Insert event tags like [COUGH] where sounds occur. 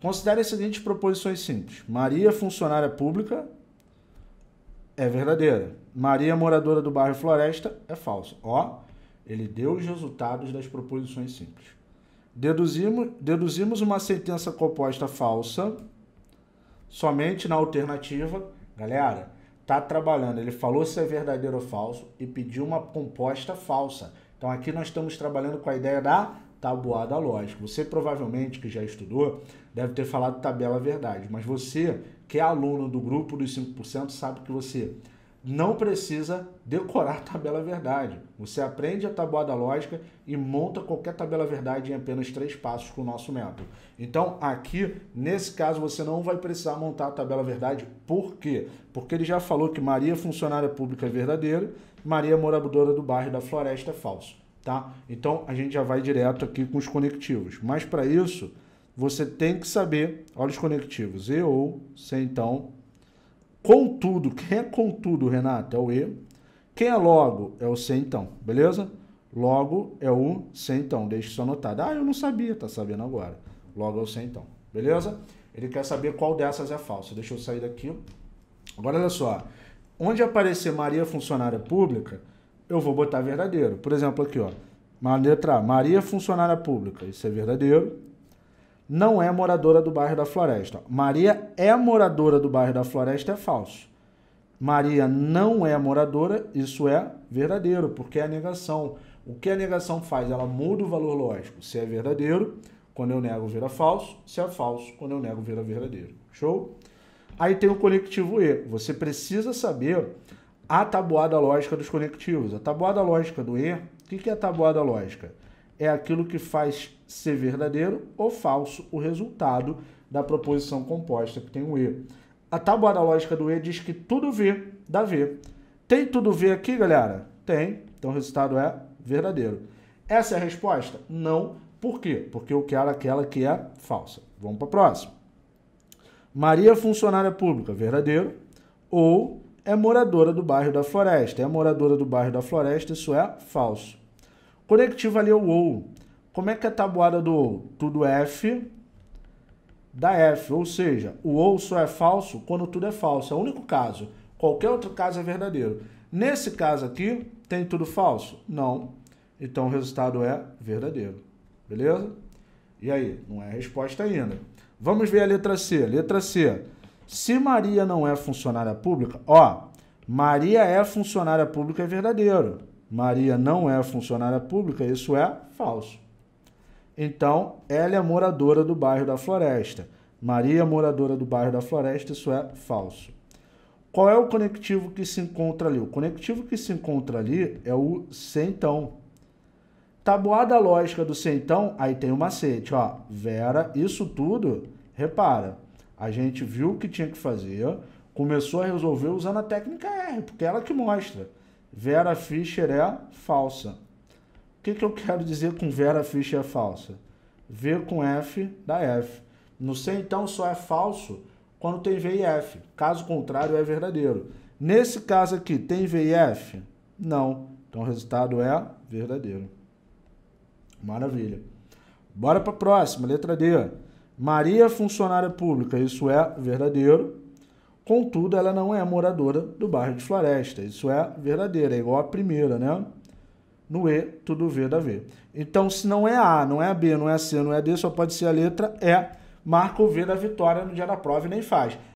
Considere as seguintes proposições simples: Maria, funcionária pública, é verdadeira. Maria, moradora do bairro Floresta, é falsa. Ó, ele deu os resultados das proposições simples. Deduzimos, deduzimos uma sentença composta falsa somente na alternativa. Galera, tá trabalhando. Ele falou se é verdadeiro ou falso e pediu uma composta falsa. Então aqui nós estamos trabalhando com a ideia da tabuada lógica. Você provavelmente que já estudou deve ter falado tabela verdade, mas você que é aluno do grupo dos 5% sabe que você não precisa decorar [LAUGHS] tabela verdade. Você aprende a tabuada lógica e monta qualquer tabela verdade em apenas três passos com o nosso método. Então, aqui, nesse caso, você não vai precisar montar a tabela verdade. Por quê? Porque ele já falou que Maria, é funcionária pública, é verdadeiro, Maria, moradora do bairro da Floresta, é falso tá? Então a gente já vai direto aqui com os conectivos. Mas para isso, você tem que saber, olha os conectivos, e ou, se então, contudo, quem é contudo, Renato? É o e. Quem é logo? É o se então, beleza? Logo é o se então, deixa isso anotado. Ah, eu não sabia, tá sabendo agora. Logo é o sem então, beleza? Ele quer saber qual dessas é falsa. Deixa eu sair daqui. Agora olha só, onde aparecer Maria funcionária pública, eu vou botar verdadeiro. Por exemplo, aqui, ó. Uma letra A. Maria é funcionária pública. Isso é verdadeiro. Não é moradora do bairro da Floresta. Maria é moradora do bairro da Floresta é falso. Maria não é moradora, isso é verdadeiro, porque é a negação. O que a negação faz? Ela muda o valor lógico. Se é verdadeiro, quando eu nego vira falso. Se é falso, quando eu nego vira verdadeiro. Show? Aí tem o conectivo E. Você precisa saber a tabuada lógica dos conectivos. A tabuada lógica do E, o que, que é a tabuada lógica? É aquilo que faz ser verdadeiro ou falso o resultado da proposição composta que tem o E. A tabuada lógica do E diz que tudo V dá V. Tem tudo V aqui, galera? Tem. Então o resultado é verdadeiro. Essa é a resposta? Não. Por quê? Porque eu quero aquela que é falsa. Vamos para a próxima. Maria funcionária pública, verdadeiro. Ou é moradora do bairro da Floresta. É moradora do bairro da Floresta, isso é falso. Conectiva ali é o ou. Como é que é a tabuada do ou? Tudo F da F, ou seja, o ou só é falso quando tudo é falso. É o único caso. Qualquer outro caso é verdadeiro. Nesse caso aqui, tem tudo falso? Não. Então o resultado é verdadeiro. Beleza? E aí? Não é resposta ainda. Vamos ver a letra C. Letra C. Se Maria não é funcionária pública, ó, Maria é funcionária pública é verdadeiro. Maria não é funcionária pública, isso é falso. Então, ela é moradora do bairro da Floresta. Maria é moradora do bairro da Floresta, isso é falso. Qual é o conectivo que se encontra ali? O conectivo que se encontra ali é o sentão. Tabuada a lógica do sentão, aí tem o macete, ó. Vera, isso tudo, repara, a gente viu o que tinha que fazer, começou a resolver usando a técnica R, porque é ela que mostra. Vera Fischer é falsa. O que, que eu quero dizer com Vera Fischer é falsa? V com F dá F. No C, então, só é falso quando tem V e F. Caso contrário, é verdadeiro. Nesse caso aqui, tem V e F? Não. Então, o resultado é verdadeiro. Maravilha. Bora para a próxima, letra D. Maria é funcionária pública, isso é verdadeiro. Contudo, ela não é moradora do bairro de Floresta. Isso é verdadeiro, é igual à primeira, né? No E, tudo V da V. Então, se não é A, não é B, não é C, não é D, só pode ser a letra E. Marca o V da vitória no dia da prova e nem faz.